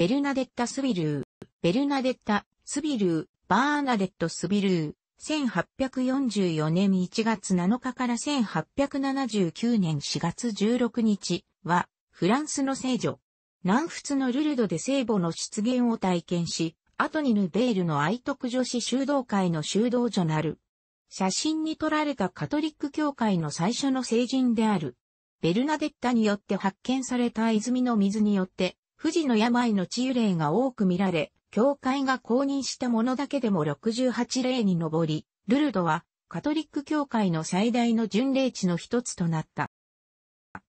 ベルナデッタ・スビルー、ベルナデッタ・スビルー、バーナデット・スビルー、1844年1月7日から1879年4月16日は、フランスの聖女。南仏のルルドで聖母の出現を体験し、後にヌベールの愛徳女子修道会の修道女なる。写真に撮られたカトリック教会の最初の聖人である。ベルナデッタによって発見された泉の水によって、富士の病の治癒例が多く見られ、教会が公認したものだけでも68例に上り、ルルドはカトリック教会の最大の巡礼地の一つとなった。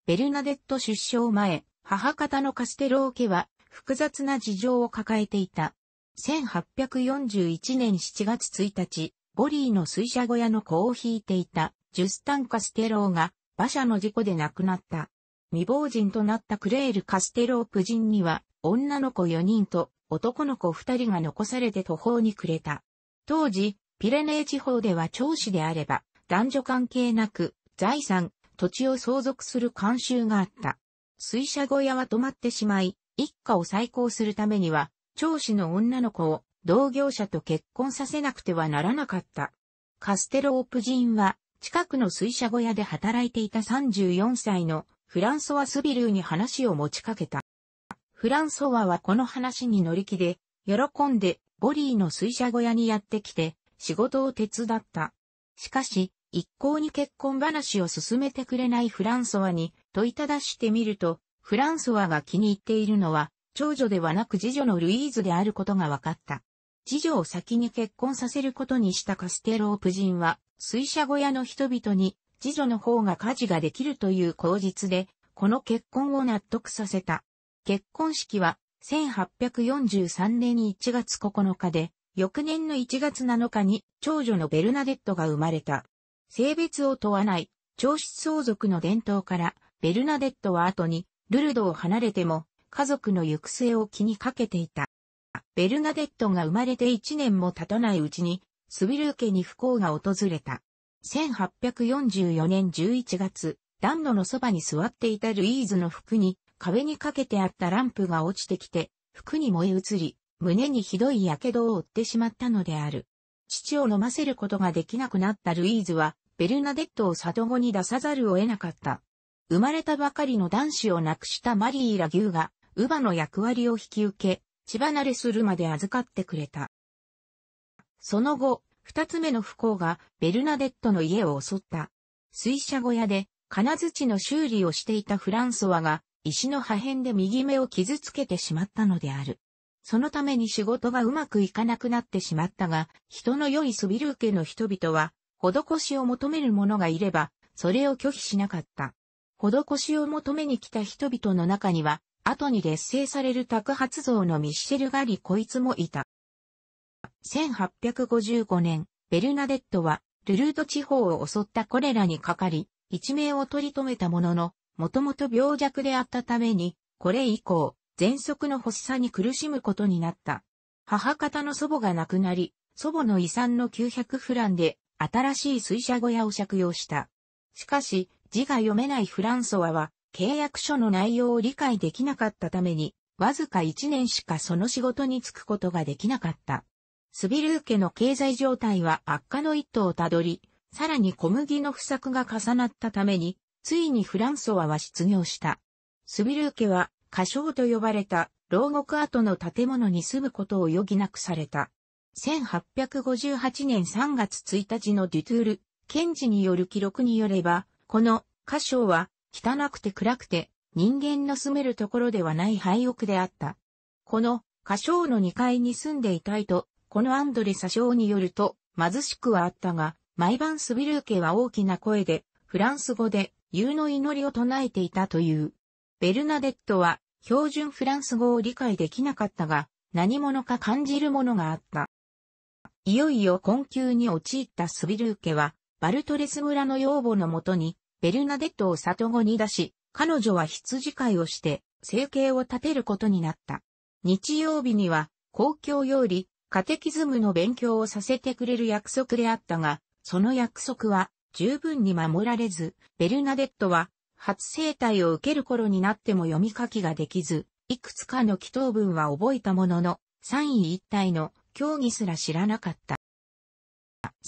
ベルナデット出生前、母方のカステロー家は複雑な事情を抱えていた。1841年7月1日、ボリーの水車小屋の子を引いていたジュスタン・カステローが馬車の事故で亡くなった。未亡人となったクレール・カステロープ人には、女の子4人と男の子2人が残されて途方に暮れた。当時、ピレネー地方では長子であれば、男女関係なく、財産、土地を相続する慣習があった。水車小屋は止まってしまい、一家を再興するためには、長子の女の子を同業者と結婚させなくてはならなかった。カステロープ人は、近くの水車小屋で働いていた34歳のフランソワ・スビルーに話を持ちかけた。フランソワはこの話に乗り気で、喜んでボリーの水車小屋にやってきて、仕事を手伝った。しかし、一向に結婚話を進めてくれないフランソワに問いただしてみると、フランソワが気に入っているのは、長女ではなく次女のルイーズであることが分かった。次女を先に結婚させることにしたカステロープ人は、水車小屋の人々に次女の方が家事ができるという口実で、この結婚を納得させた。結婚式は、1843年1月9日で、翌年の1月7日に長女のベルナデットが生まれた。性別を問わない、長子相続の伝統から、ベルナデットは後に、ルルドを離れても、家族の行く末を気にかけていた。ベルナデットが生まれて1年も経たないうちに、スビル家に不幸が訪れた。1844年11月、暖炉のそばに座っていたルイーズの服に、壁にかけてあったランプが落ちてきて、服に燃え移り、胸にひどい火傷を負ってしまったのである。父を飲ませることができなくなったルイーズは、ベルナデットを里子に出さざるを得なかった。生まれたばかりの男子を亡くしたマリー・ラギューが、乳母の役割を引き受け、血離れするまで預かってくれた。その後、二つ目の不幸がベルナデットの家を襲った。水車小屋で金槌の修理をしていたフランソワが石の破片で右目を傷つけてしまったのである。そのために仕事がうまくいかなくなってしまったが、人の良いスビルー家の人々は、施しを求める者がいれば、それを拒否しなかった。施しを求めに来た人々の中には、後に劣勢される宅発像のミッシェル・ガリ・こいつもいた。1855年、ベルナデットは、ルルート地方を襲ったコレラにかかり、一命を取り留めたものの、もともと病弱であったために、これ以降、喘息の発作に苦しむことになった。母方の祖母が亡くなり、祖母の遺産の900フランで、新しい水車小屋を借用した。しかし、字が読めないフランソワは、契約書の内容を理解できなかったために、わずか1年しかその仕事に就くことができなかった。スビルー家の経済状態は悪化の一途をたどり、さらに小麦の不作が重なったために、ついにフランソワは失業した。スビルー家は、歌唱と呼ばれた牢獄跡の建物に住むことを余儀なくされた。1858年3月1日のデュトゥール、検事による記録によれば、この歌唱は汚くて暗くて人間の住めるところではない廃屋であった。この歌唱の2階に住んでいたいとこのアンドレ詐称によると、貧しくはあったが、毎晩スビルー家は大きな声で、フランス語で、言うの祈りを唱えていたという。ベルナデットは、標準フランス語を理解できなかったが、何者か感じるものがあった。いよいよ困窮に陥ったスビルー家は、バルトレス村の養母のもとに、ベルナデットを里子に出し、彼女は羊飼いをして、生計を立てることになった。日曜日には、公共よりカテキズムの勉強をさせてくれる約束であったが、その約束は十分に守られず、ベルナデットは初生体を受ける頃になっても読み書きができず、いくつかの祈祷文は覚えたものの、三位一体の競技すら知らなかった。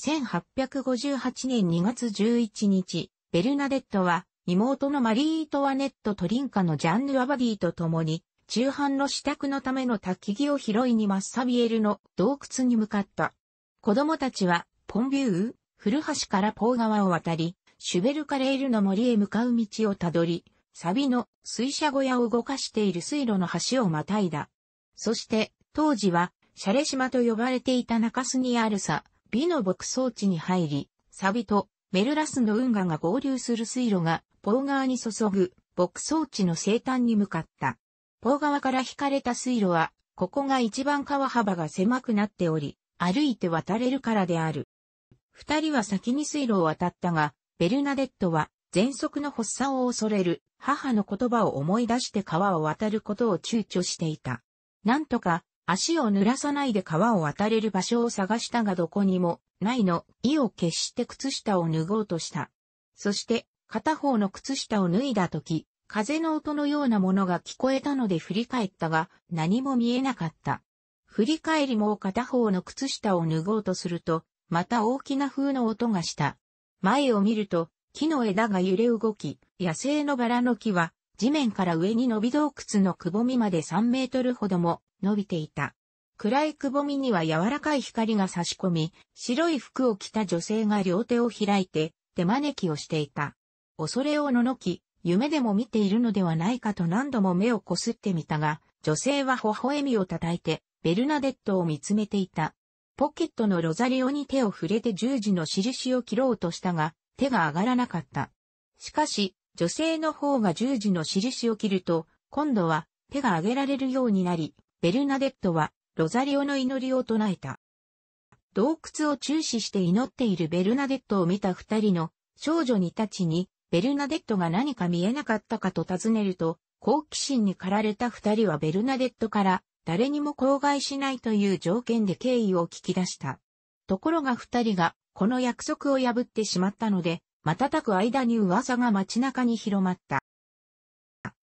1858年2月11日、ベルナデットは妹のマリー・トワネット・トリンカのジャンヌ・アバディと共に中半の支度のための焚き木を拾いにマッサビエルの洞窟に向かった。子供たちは、ポンビュー、古橋からポー川を渡り、シュベルカレールの森へ向かう道をたどり、サビの水車小屋を動かしている水路の橋をまたいだ。そして、当時は、シャレ島と呼ばれていた中洲にあるさ、美の牧草地に入り、サビとメルラスの運河が合流する水路が、ポー川に注ぐ牧草地の生誕に向かった。方側から引かれた水路は、ここが一番川幅が狭くなっており、歩いて渡れるからである。二人は先に水路を渡ったが、ベルナデットは、喘息の発作を恐れる、母の言葉を思い出して川を渡ることを躊躇していた。なんとか、足を濡らさないで川を渡れる場所を探したがどこにも、ないの、意を決して靴下を脱ごうとした。そして、片方の靴下を脱いだ時、風の音のようなものが聞こえたので振り返ったが、何も見えなかった。振り返りも片方の靴下を脱ごうとすると、また大きな風の音がした。前を見ると、木の枝が揺れ動き、野生のバラの木は、地面から上に伸び洞窟のくぼみまで3メートルほども伸びていた。暗いくぼみには柔らかい光が差し込み、白い服を着た女性が両手を開いて、手招きをしていた。恐れをののき、夢でも見ているのではないかと何度も目をこすってみたが、女性は微笑みを叩いて、ベルナデットを見つめていた。ポケットのロザリオに手を触れて十字の印を切ろうとしたが、手が上がらなかった。しかし、女性の方が十字の印を切ると、今度は手が上げられるようになり、ベルナデットはロザリオの祈りを唱えた。洞窟を注視して祈っているベルナデットを見た二人の少女にたちにベルナデットが何か見えなかったかと尋ねると、好奇心に駆られた二人はベルナデットから誰にも口外しないという条件で敬意を聞き出した。ところが二人がこの約束を破ってしまったので、瞬く間に噂が街中に広まった。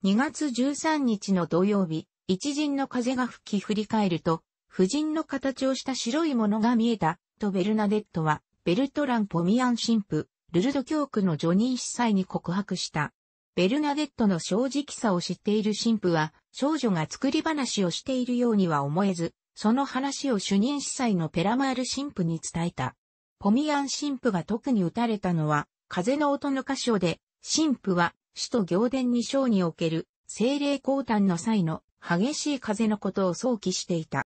2月13日の土曜日、一陣の風が吹き振り返ると、婦人の形をした白いものが見えた、とベルナデットは、ベルトラン・ポミアン神父、ルルド教区のジョニー司祭に告白した。ベルナデットの正直さを知っている神父は、少女が作り話をしているようには思えず、その話を主任司祭のペラマール神父に伝えた。ポミアン神父が特に打たれたのは、風の音の箇所で、神父は、首都行伝に章における、精霊降誕の際の激しい風のことを想起していた。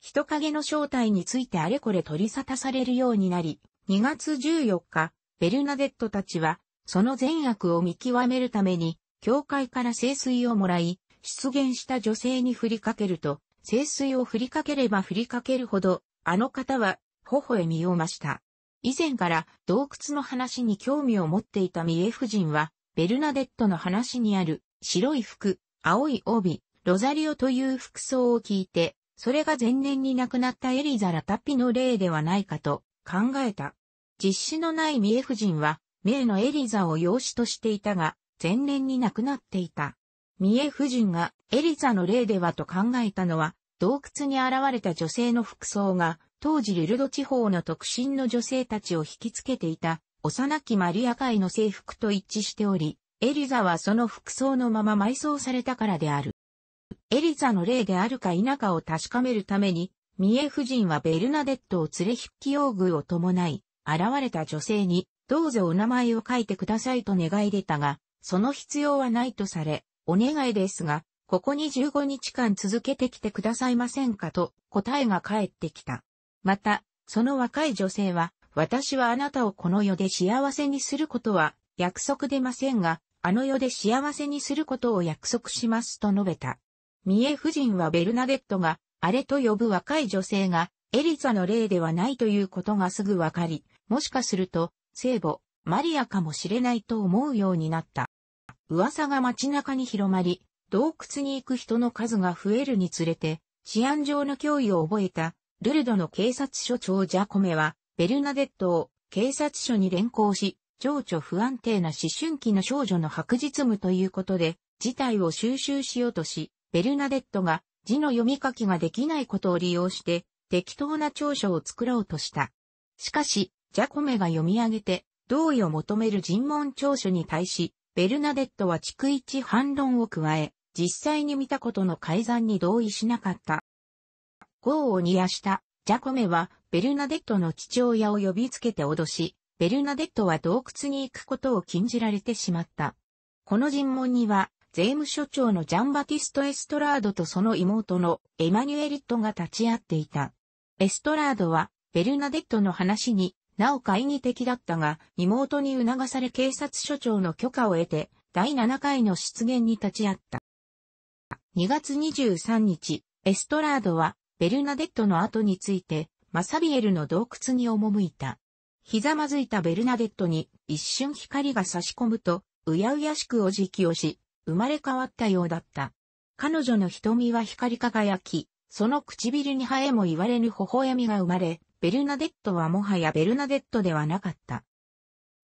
人影の正体についてあれこれ取り沙汰されるようになり、2月14日、ベルナデットたちは、その善悪を見極めるために、教会から聖水をもらい、出現した女性に振りかけると、聖水を振りかければ振りかけるほど、あの方は、微笑みを増した。以前から洞窟の話に興味を持っていた三重夫人は、ベルナデットの話にある、白い服、青い帯、ロザリオという服装を聞いて、それが前年に亡くなったエリザ・ラタピの例ではないかと考えた。実子のない三重夫人は、名のエリザを養子としていたが、前年に亡くなっていた。三重夫人がエリザの例ではと考えたのは、洞窟に現れた女性の服装が、当時ルルド地方の特進の女性たちを引きつけていた、幼きマリア会の制服と一致しており、エリザはその服装のまま埋葬されたからである。エリザの例であるか否かを確かめるために、三重夫人はベルナデットを連れ筆記用具を伴い、現れた女性に、どうぞお名前を書いてくださいと願い出たが、その必要はないとされ、お願いですが、ここに15日間続けてきてくださいませんかと答えが返ってきた。また、その若い女性は、私はあなたをこの世で幸せにすることは約束でませんが、あの世で幸せにすることを約束しますと述べた。三重夫人はベルナデットが、あれと呼ぶ若い女性が、エリザの例ではないということがすぐわかり、もしかすると、聖母、マリアかもしれないと思うようになった。噂が街中に広まり、洞窟に行く人の数が増えるにつれて、治安上の脅威を覚えた、ルルドの警察署長ジャコメは、ベルナデットを警察署に連行し、情緒不安定な思春期の少女の白日夢ということで、事態を収集しようとし、ベルナデットが字の読み書きができないことを利用して、適当な長所を作ろうとした。しかし、ジャコメが読み上げて、同意を求める尋問聴取に対し、ベルナデットは逐一反論を加え、実際に見たことの改ざんに同意しなかった。ーを煮やしたジャコメはベルナデットの父親を呼びつけて脅し、ベルナデットは洞窟に行くことを禁じられてしまった。この尋問には、税務署長のジャンバティスト・エストラードとその妹のエマニュエリットが立ち会っていた。エストラードは、ベルナデットの話になお懐疑的だったが、妹に促され警察署長の許可を得て、第7回の出現に立ち会った。2月23日、エストラードは、ベルナデットの後について、マサビエルの洞窟に赴いた。ひざまずいたベルナデットに、一瞬光が差し込むと、うやうやしくおじきをし、生まれ変わったようだった。彼女の瞳は光り輝き、その唇に生えも言われぬ微笑みが生まれ、ベルナデットはもはやベルナデットではなかった。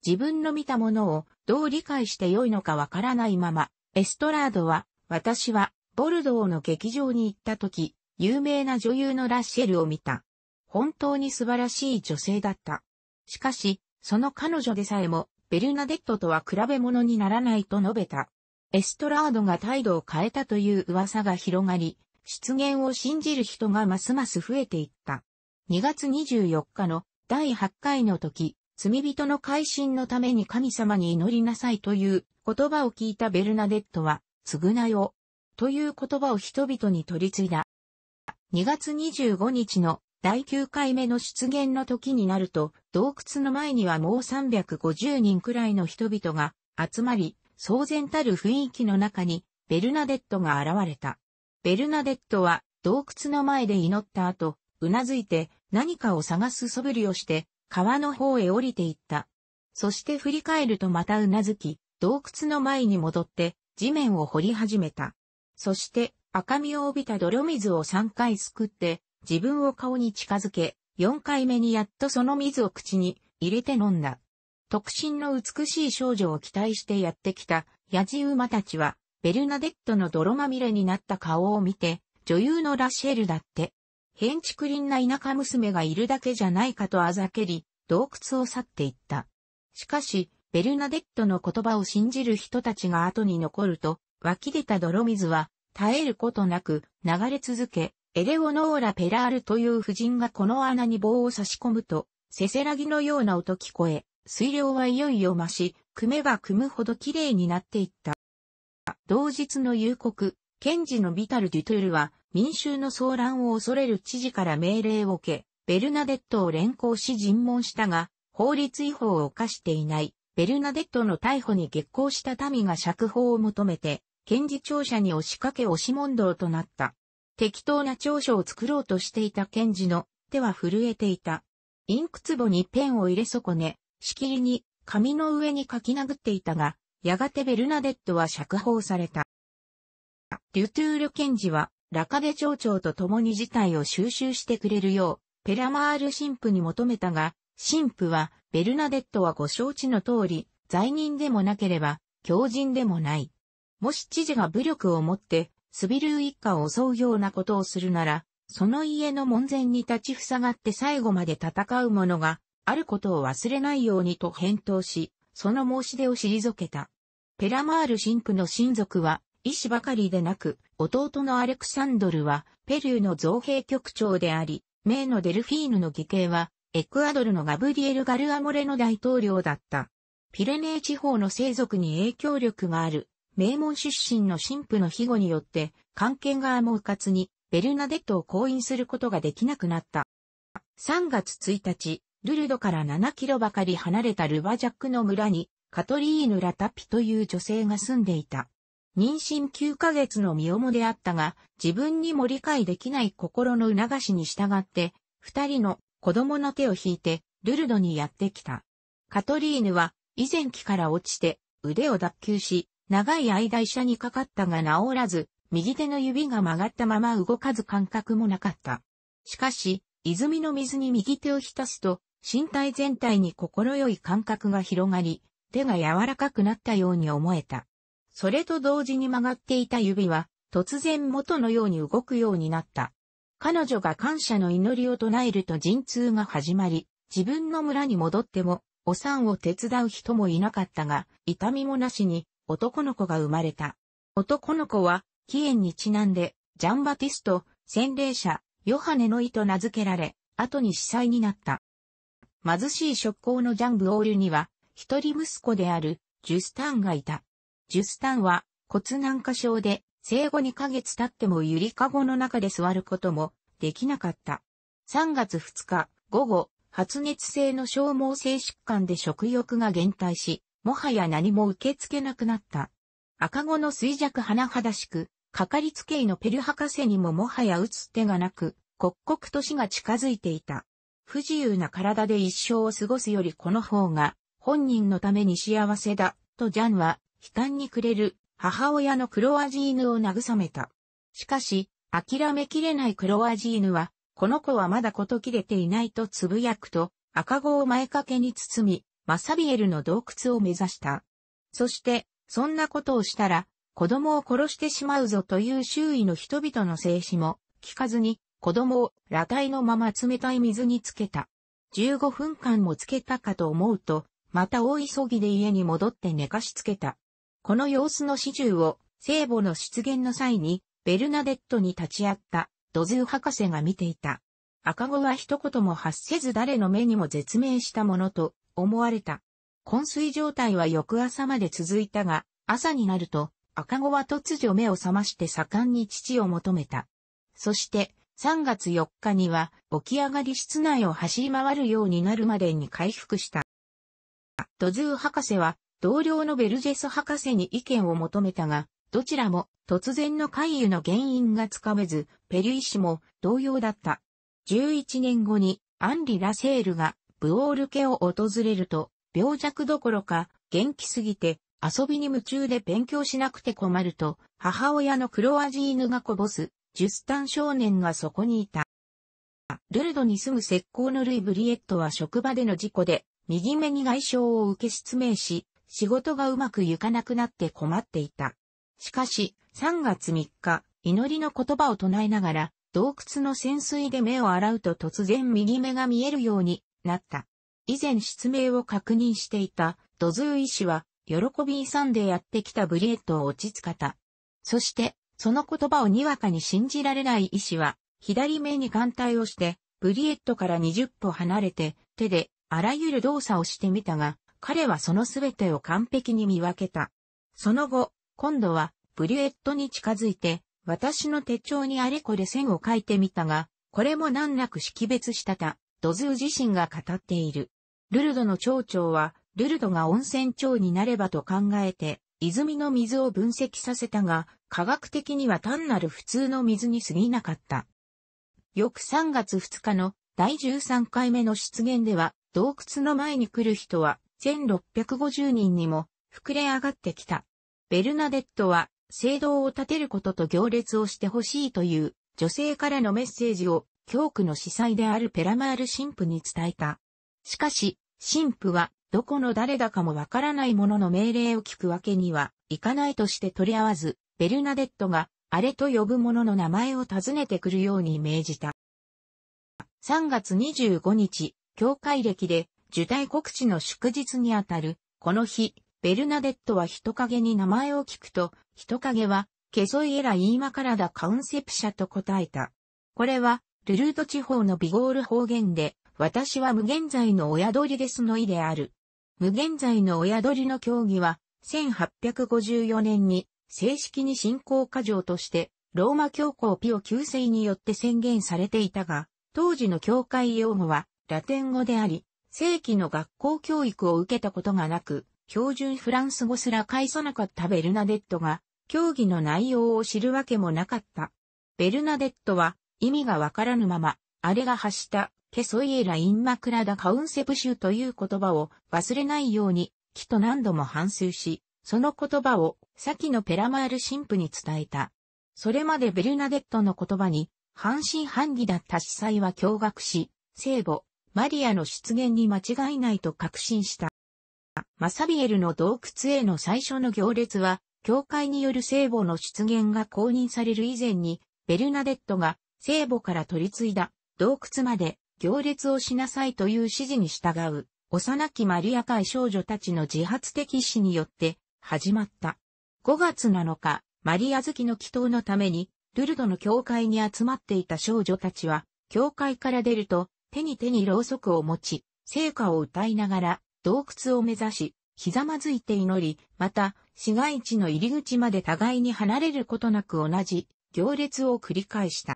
自分の見たものをどう理解して良いのかわからないまま、エストラードは、私は、ボルドーの劇場に行った時、有名な女優のラッシェルを見た。本当に素晴らしい女性だった。しかし、その彼女でさえも、ベルナデットとは比べ物にならないと述べた。エストラードが態度を変えたという噂が広がり、出現を信じる人がますます増えていった。2月24日の第8回の時、罪人の改心のために神様に祈りなさいという言葉を聞いたベルナデットは、償いを、という言葉を人々に取り継いだ。2月25日の第9回目の出現の時になると、洞窟の前にはもう350人くらいの人々が集まり、騒然たる雰囲気の中にベルナデットが現れた。ベルナデットは洞窟の前で祈った後、うなずいて何かを探す素振りをして川の方へ降りていった。そして振り返るとまたうなずき、洞窟の前に戻って地面を掘り始めた。そして赤みを帯びた泥水を3回すくって自分を顔に近づけ、4回目にやっとその水を口に入れて飲んだ。特進の美しい少女を期待してやってきた野じ馬たちはベルナデットの泥まみれになった顔を見て、女優のラシェルだって変竹林な田舎娘がいるだけじゃないかとあざけり、洞窟を去っていった。しかし、ベルナデットの言葉を信じる人たちが後に残ると、湧き出た泥水は、絶えることなく流れ続け、エレオノーラ・ペラールという婦人がこの穴に棒を差し込むと、せせらぎのような音聞こえ、水量はいよいよ増し、くめば組むほど綺麗になっていった。同日の夕刻、ケンジのビタル・デュトゥールは、民衆の騒乱を恐れる知事から命令を受け、ベルナデットを連行し尋問したが、法律違法を犯していない、ベルナデットの逮捕に激行した民が釈放を求めて、検事庁舎に押しかけ押し問答となった。適当な調書を作ろうとしていた検事の手は震えていた。インク壺にペンを入れ損ね、しきりに紙の上に書き殴っていたが、やがてベルナデットは釈放された。デュトゥール検事はラカデ町長と共に事態を収集してくれるよう、ペラマール神父に求めたが、神父は、ベルナデットはご承知の通り、罪人でもなければ、狂人でもない。もし知事が武力を持って、スビルー一家を襲うようなことをするなら、その家の門前に立ちふさがって最後まで戦う者があることを忘れないようにと返答し、その申し出を退けた。ペラマール神父の親族は医師ばかりでなく、弟のアレクサンドルは、ペルーの造幣局長であり、名のデルフィーヌの義兄は、エクアドルのガブリエル・ガルアモレの大統領だった。ピレネー地方の生族に影響力がある、名門出身の神父の庇護によって、関係がもうかつに、ベルナデットを降姻することができなくなった。3月1日、ルルドから7キロばかり離れたルバジャックの村に、カトリーヌ・ラタピという女性が住んでいた。妊娠9ヶ月の身重であったが、自分にも理解できない心の促しに従って、二人の子供の手を引いて、ルルドにやってきた。カトリーヌは、以前期から落ちて、腕を脱臼し、長い間医者にかかったが治らず、右手の指が曲がったまま動かず感覚もなかった。しかし、泉の水に右手を浸すと、身体全体に心よい感覚が広がり、手が柔らかくなったように思えた。それと同時に曲がっていた指は、突然元のように動くようになった。彼女が感謝の祈りを唱えると陣痛が始まり、自分の村に戻っても、お産を手伝う人もいなかったが、痛みもなしに男の子が生まれた。男の子は、起源にちなんで、ジャンバティスト、洗礼者、ヨハネの意と名付けられ、後に司祭になった。貧しい職工のジャンブオールには、一人息子である、ジュスタンがいた。ジュスタンは骨軟化症で生後2ヶ月経ってもゆりかごの中で座ることもできなかった。3月2日午後、発熱性の消耗性疾患で食欲が減退し、もはや何も受け付けなくなった。赤子の衰弱甚だしく、かかりつけ医のペル博士にももはや打つ手がなく、刻々と死が近づいていた。不自由な体で一生を過ごすよりこの方が、本人のために幸せだ、とジャンは悲観に暮れる母親のクロアジーヌを慰めた。しかし、諦めきれないクロアジーヌは、この子はまだこと切れていないとつぶやくと、赤子を前掛けに包み、マサビエルの洞窟を目指した。そして、そんなことをしたら、子供を殺してしまうぞという周囲の人々の静止も、聞かずに、子供を裸体のまま冷たい水につけた。15分間もつけたかと思うと、また大急ぎで家に戻って寝かしつけた。この様子の始終を、聖母の出現の際に、ベルナデットに立ち会った、ドズー博士が見ていた。赤子は一言も発せず誰の目にも絶命したものと思われた。昏睡状態は翌朝まで続いたが、朝になると、赤子は突如目を覚まして盛んに父を求めた。そして、3月4日には、起き上がり室内を走り回るようになるまでに回復した。ドズー博士は、同僚のベルジェス博士に意見を求めたが、どちらも突然の回遊の原因がつかめず、ペリュ医も同様だった。11年後にアンリ・ラセールがブオール家を訪れると、病弱どころか元気すぎて遊びに夢中で勉強しなくて困ると、母親のクロアジーヌがこぼす、ジュスタン少年がそこにいた。ルルドに住む石膏のルイ・ブリエットは職場での事故で、右目に外傷を受け失明し、仕事がうまくいかなくなって困っていた。しかし、3月3日、祈りの言葉を唱えながら、洞窟の潜水で目を洗うと突然右目が見えるようになった。以前失明を確認していたドズー医師は、喜び勇んでやってきたブリエットを落ち着かた。そして、その言葉をにわかに信じられない医師は、左目に眼帯をして、ブリエットから20歩離れて、手であらゆる動作をしてみたが、彼はそのすべてを完璧に見分けた。その後、今度は、ブリュエットに近づいて、私の手帳にあれこれ線を書いてみたが、これも難なく識別したた、ドズー自身が語っている。ルルドの町長は、ルルドが温泉町になればと考えて、泉の水を分析させたが、科学的には単なる普通の水に過ぎなかった。翌3月2日の第13回目の出現では、洞窟の前に来る人は1650人にも膨れ上がってきた。ベルナデットは、聖堂を建てることと行列をしてほしいという女性からのメッセージを教区の司祭であるペラマール神父に伝えた。しかし、神父はどこの誰だかもわからない者の命令を聞くわけにはいかないとして取り合わず、ベルナデットがあれと呼ぶ者の名前を尋ねてくるように命じた。3月25日、教会歴で受胎告知の祝日にあたる、この日、ベルナデットは人影に名前を聞くと、人影は、ケソイエライーマカラダカウンセプシャと答えた。これは、ルルート地方のビゴール方言で、私は無限在の親鳥ですの意である。無限在の親鳥の競技は、1854年に正式に信仰過剰として、ローマ教皇ピオ旧世によって宣言されていたが、当時の教会用語はラテン語であり、正規の学校教育を受けたことがなく、標準フランス語すら返さなかったベルナデットが、競技の内容を知るわけもなかった。ベルナデットは、意味がわからぬまま、あれが発した、ケソイエラ・インマクラダ・カウンセプシュという言葉を忘れないように、きと何度も反芻し、その言葉を先のペラマール神父に伝えた。それまでベルナデットの言葉に、半信半疑だった司祭は驚愕し、聖母、マリアの出現に間違いないと確信した。マサビエルの洞窟への最初の行列は、教会による聖母の出現が公認される以前に、ベルナデットが聖母から取り継いだ洞窟まで行列をしなさいという指示に従う、幼きマリア会少女たちの自発的意によって始まった。5月7日、マリア好きの祈祷のために、ルルドの教会に集まっていた少女たちは、教会から出ると、手に手にろうそくを持ち、聖歌を歌いながら、洞窟を目指し、ひざまずいて祈り、また、市街地の入り口まで互いに離れることなく同じ行列を繰り返した。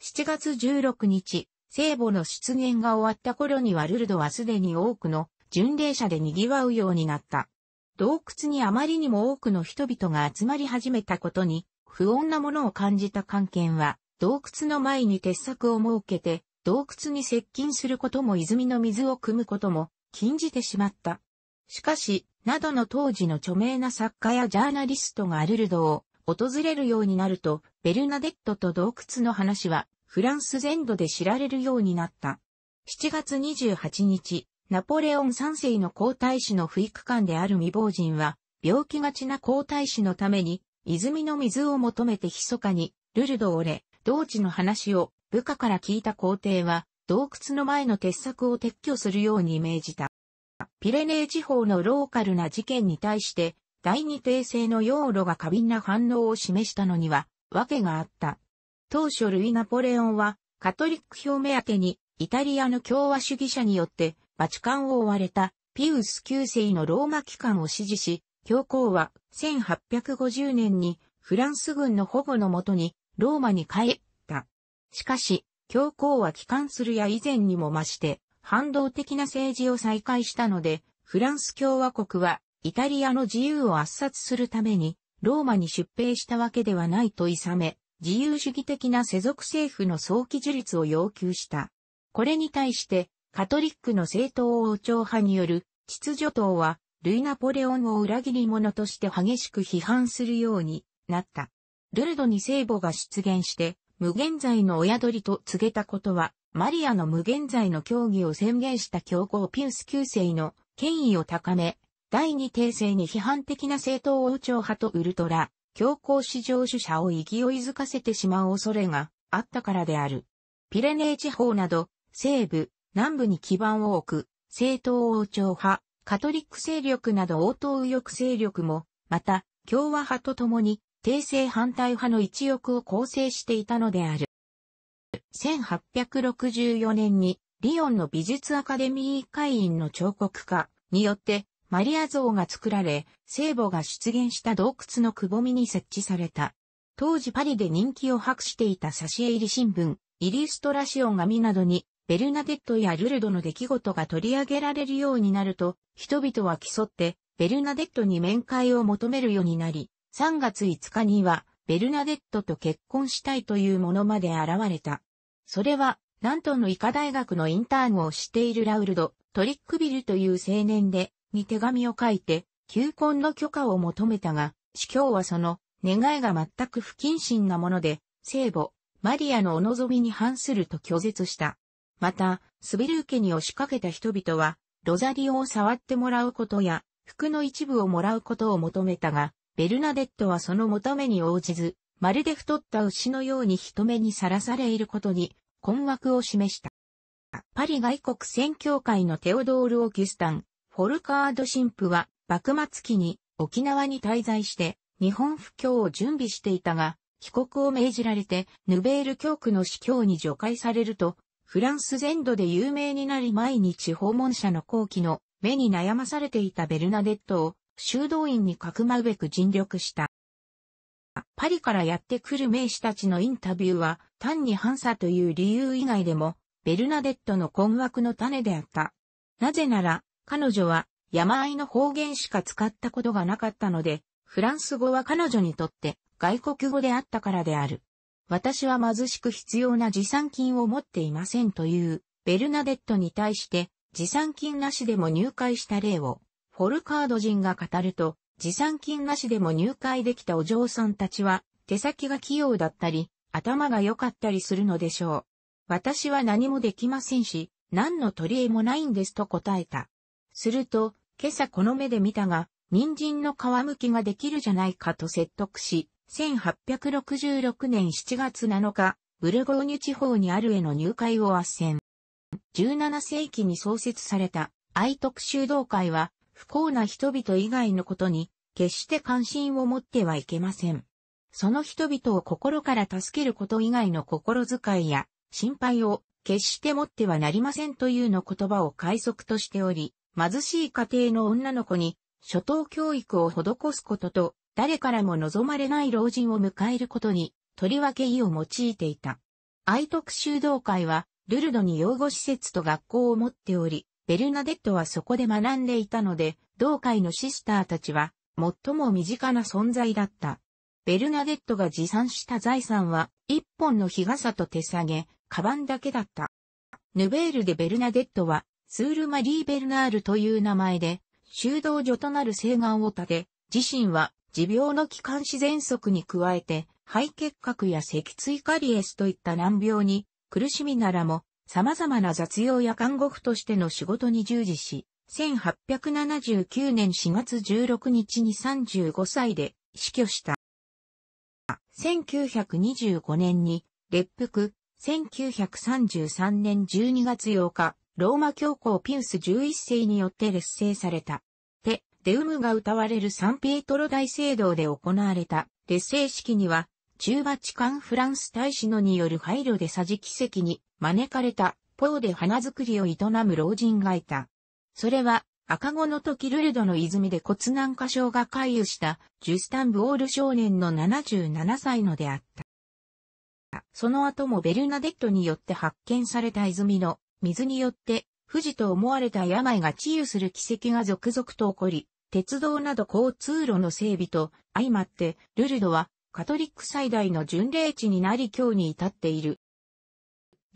7月16日、聖母の出現が終わった頃にはルルドはすでに多くの巡礼者で賑わうようになった。洞窟にあまりにも多くの人々が集まり始めたことに、不穏なものを感じた関係は、洞窟の前に鉄柵を設けて、洞窟に接近することも泉の水を汲むことも禁じてしまった。しかし、などの当時の著名な作家やジャーナリストがアルルドを訪れるようになると、ベルナデットと洞窟の話はフランス全土で知られるようになった。7月28日、ナポレオン3世の皇太子の不育官である未亡人は、病気がちな皇太子のために、泉の水を求めて密かに、ルルドをれ、同地の話を部下から聞いた皇帝は、洞窟の前の鉄柵を撤去するように命じた。ピレネー地方のローカルな事件に対して、第二帝政の養路が過敏な反応を示したのには、訳があった。当初ルイ・ナポレオンは、カトリック表目当てに、イタリアの共和主義者によって、バチカンを追われた、ピウス旧世のローマ機関を支持し、教皇は1850年にフランス軍の保護のもとにローマに帰しかし、教皇は帰還するや以前にも増して、反動的な政治を再開したので、フランス共和国は、イタリアの自由を圧殺するために、ローマに出兵したわけではないといさめ、自由主義的な世俗政府の早期樹立を要求した。これに対して、カトリックの政党王朝派による秩序党は、ルイ・ナポレオンを裏切り者として激しく批判するようになった。ルルドに聖母が出現して、無限罪の親鳥と告げたことは、マリアの無限罪の協議を宣言した教皇ピウス九世の権威を高め、第二帝政に批判的な政党王朝派とウルトラ、教皇史上主者を勢いづかせてしまう恐れがあったからである。ピレネー地方など、西部、南部に基盤を置く、政党王朝派、カトリック勢力など応答右翼勢力も、また、共和派と共に帝政反対派の一翼を構成していたのである。1864年にリヨンの美術アカデミー会員の彫刻家によってマリア像が作られ、聖母が出現した洞窟のくぼみに設置された。当時パリで人気を博していた挿絵入り新聞、イリストラシオン紙などに、ベルナデットやルルドの出来事が取り上げられるようになると、人々は競って、ベルナデットに面会を求めるようになり、3月5日には、ベルナデットと結婚したいというものまで現れた。それは、南東の医科大学のインターンをしているラウルド、トリックビルという青年で、に手紙を書いて、求婚の許可を求めたが、司教はその、願いが全く不謹慎なもので、聖母、マリアのお望みに反すると拒絶した。また、スビルー家に押しかけた人々は、ロザリオを触ってもらうことや、服の一部をもらうことを求めたが、ベルナデットはその求めに応じず、まるで太った牛のように人目にさらされいることに困惑を示した。パリ外国宣教会のテオドール・オキュスタン、フォルカード神父は幕末期に沖縄に滞在して日本布教を準備していたが、帰国を命じられてヌベール教区の司教に除外されると、フランス全土で有名になり毎日訪問者の後期の目に悩まされていたベルナデットを修道院にかくまうべく尽力した。パリからやってくる名士たちのインタビューは単に反差という理由以外でもベルナデットの困惑の種であった。なぜなら彼女は山あいの方言しか使ったことがなかったので、フランス語は彼女にとって外国語であったからである。私は貧しく必要な持参金を持っていませんというベルナデットに対して持参金なしでも入会した例をポルカード人が語ると、持参金なしでも入会できたお嬢さんたちは、手先が器用だったり、頭が良かったりするのでしょう。私は何もできませんし、何の取り柄もないんですと答えた。すると、今朝この目で見たが、人参の皮むきができるじゃないかと説得し、1866年7月7日、ブルゴーニュ地方にあるへの入会を斡旋。17世紀に創設された愛徳修道会は、不幸な人々以外のことに、決して関心を持ってはいけません。その人々を心から助けること以外の心遣いや心配を決して持ってはなりませんというの言葉を快速としており、貧しい家庭の女の子に初等教育を施すことと、誰からも望まれない老人を迎えることに、とりわけ意を用いていた。愛徳修道会は、ルルドに養護施設と学校を持っており、ベルナデットはそこで学んでいたので、同会のシスターたちは、最も身近な存在だった。ベルナデットが持参した財産は、一本の日傘と手下げ、カバンだけだった。ヌベールでベルナデットは、スール・マリー・ベルナールという名前で、修道女となる誓願を立て、自身は、持病の気管支喘息に加えて、肺結核や脊椎カリエスといった難病に苦しみならも、様々な雑用や看護婦としての仕事に従事し、1879年4月16日に35歳で死去した。1925年に、列腹、1933年12月8日、ローマ教皇ピウス11世によって劣勢された。ペ・デウムが歌われるサンピエトロ大聖堂で行われた劣勢式には、中バチカンフランス大使のによる配慮で桟奇跡に招かれたポーで花作りを営む老人がいた。それは赤子の時ルルドの泉で骨軟化症が回遊したジュスタン・ブオール少年の77歳のであった。その後もベルナデットによって発見された泉の水によって富士と思われた病が治癒する奇跡が続々と起こり、鉄道など交通路の整備と相まって、ルルドはカトリック最大の巡礼地になり今日に至っている。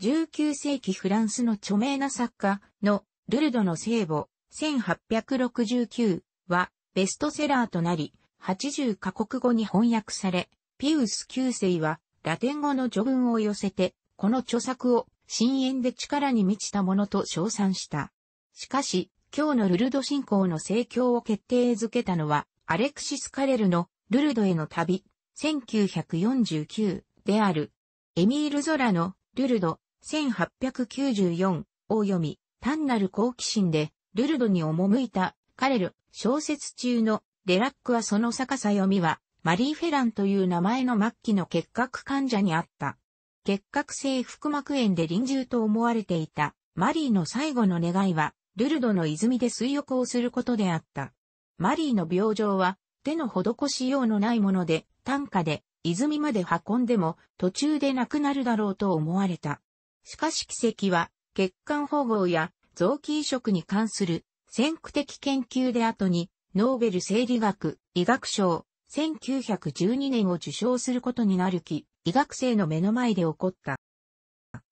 19世紀フランスの著名な作家のルルドの聖母1869はベストセラーとなり80カ国語に翻訳され、ピウス9世はラテン語の序文を寄せて、この著作を深淵で力に満ちたものと称賛した。しかし、今日のルルド信仰の盛況を決定づけたのは、アレクシス・カレルのルルドへの旅1949である。エミール・ゾラのルルド1894を読み、単なる好奇心でルルドに赴いた彼ル小説中のデラックはその逆さ読みはマリー・フェランという名前の末期の結核患者にあった。結核性腹膜炎で臨終と思われていたマリーの最後の願いはルルドの泉で水浴をすることであった。マリーの病状は手の施しようのないもので単価で泉まで運んでも途中でなくなるだろうと思われた。しかし奇跡は血管保護や臓器移植に関する先駆的研究で後にノーベル生理学医学賞1912年を受賞することになるき医学生の目の前で起こった。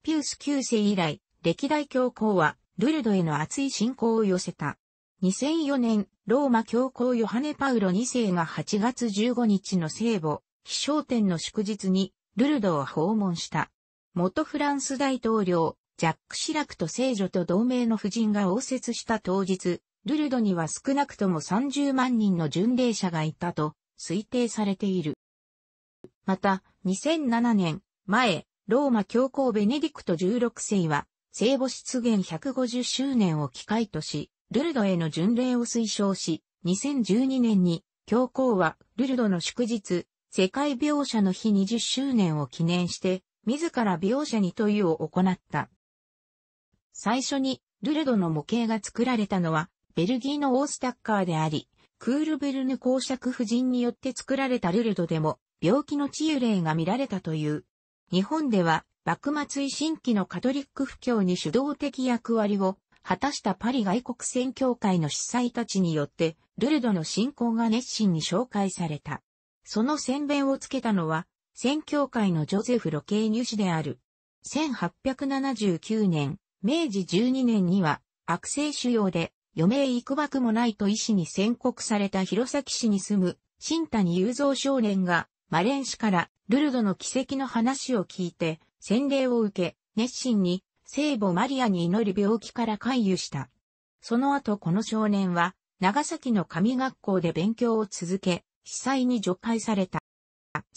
ピウス9世以来歴代教皇はルルドへの熱い信仰を寄せた。2004年、ローマ教皇ヨハネ・パウロ2世が8月15日の聖母、飛翔天の祝日に、ルルドを訪問した。元フランス大統領、ジャック・シラクと聖女と同盟の夫人が応接した当日、ルルドには少なくとも30万人の巡礼者がいたと推定されている。また、2007年、前、ローマ教皇ベネディクト16世は、聖母出現150周年を機会とし、ルルドへの巡礼を推奨し、2012年に教皇はルルドの祝日、世界描写の日20周年を記念して、自ら描写に問いを行った。最初にルルドの模型が作られたのは、ベルギーのオースタッカーであり、クールベルヌ公爵夫人によって作られたルルドでも、病気の治癒例が見られたという。日本では、幕末維新期のカトリック布教に主導的役割を果たしたパリ外国宣教会の司祭たちによって、ルルドの信仰が熱心に紹介された。その宣伝をつけたのは、宣教会のジョゼフ・ロケーニュ氏である。1879年、明治12年には、悪性腫瘍で、余命幾くもないと医師に宣告された弘前市に住む、新谷雄三少年が、マレン氏から、ルルドの奇跡の話を聞いて、洗礼を受け、熱心に聖母マリアに祈り病気から回遊した。その後この少年は、長崎の神学校で勉強を続け、被災に除外された。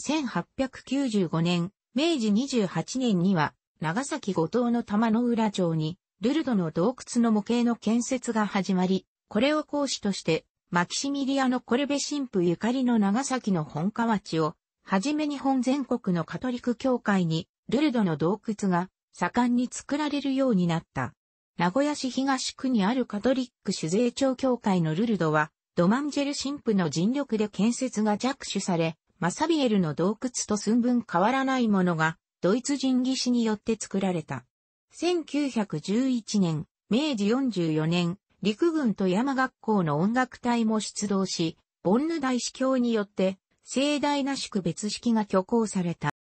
1895年、明治28年には、長崎五島の玉の浦町に、ルルドの洞窟の模型の建設が始まり、これを講師として、マキシミリアのコルベ神父ゆかりの長崎の本河町を、はじめ日本全国のカトリック教会に、ルルドの洞窟が盛んに作られるようになった。名古屋市東区にあるカトリック酒税庁協会のルルドは、ドマンジェル神父の尽力で建設が着手され、マサビエルの洞窟と寸分変わらないものが、ドイツ人技師によって作られた。1911年、明治44年、陸軍と山学校の音楽隊も出動し、ボンヌ大司教によって、盛大な宿別式が挙行された。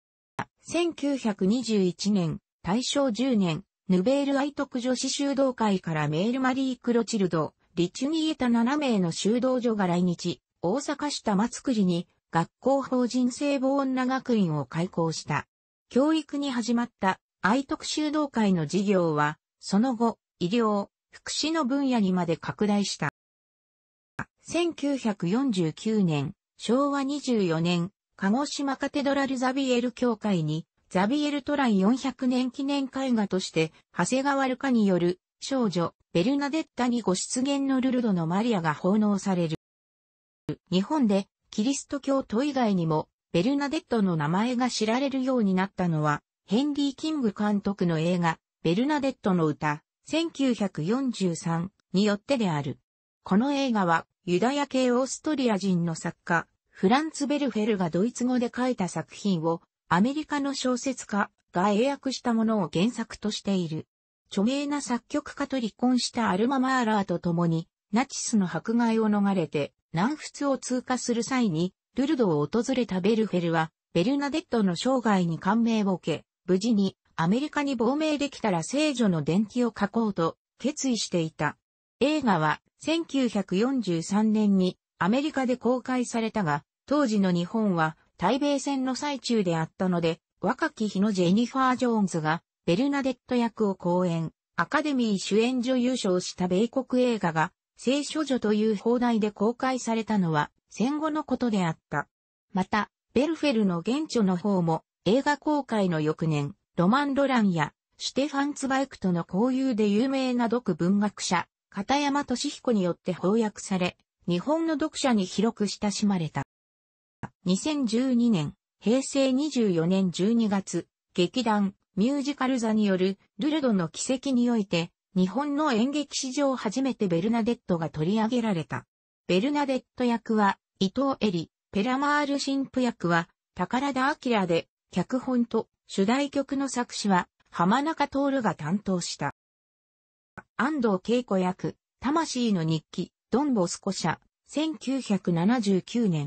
1921年、大正10年、ヌベール愛徳女子修道会からメールマリー・クロチルド、リチュニエタ7名の修道女が来日、大阪市松栗に学校法人聖母女学院を開校した。教育に始まった愛徳修道会の事業は、その後、医療、福祉の分野にまで拡大した。1949年、昭和24年、鹿児島カテドラルザビエル教会にザビエル・トライ400年記念絵画として、長谷川ルカによる、少女、ベルナデッタにご出現のルルドのマリアが奉納される。日本で、キリスト教徒以外にも、ベルナデットの名前が知られるようになったのは、ヘンリー・キング監督の映画、ベルナデットの歌、1943によってである。この映画は、ユダヤ系オーストリア人の作家、フランツ・ベルフェルがドイツ語で書いた作品をアメリカの小説家が英訳したものを原作としている。著名な作曲家と離婚したアルマ・マーラーと共に、ナチスの迫害を逃れて、南仏を通過する際に、ルルドを訪れたベルフェルは、ベルナデットの生涯に感銘を受け、無事にアメリカに亡命できたら聖女の伝記を書こうと決意していた。映画は1943年にアメリカで公開されたが、当時の日本は対米戦の最中であったので、若き日のジェニファー・ジョーンズが、ベルナデット役を講演、アカデミー主演女優賞した米国映画が、聖書女という放題で公開されたのは、戦後のことであった。また、ベルフェルの現著の方も、映画公開の翌年、ロマン・ロランや、シュテファン・ツバイクとの交友で有名な読文学者、片山俊彦によって翻訳され、日本の読者に広く親しまれた。2012年、平成24年12月、劇団、ミュージカル座による、ルルドの奇跡において、日本の演劇史上初めてベルナデットが取り上げられた。ベルナデット役は、伊藤恵里、ペラマール神父役は、宝田明で、脚本と主題曲の作詞は、浜中徹が担当した。安藤恵子役、魂の日記、ドンボスコ社、1979年。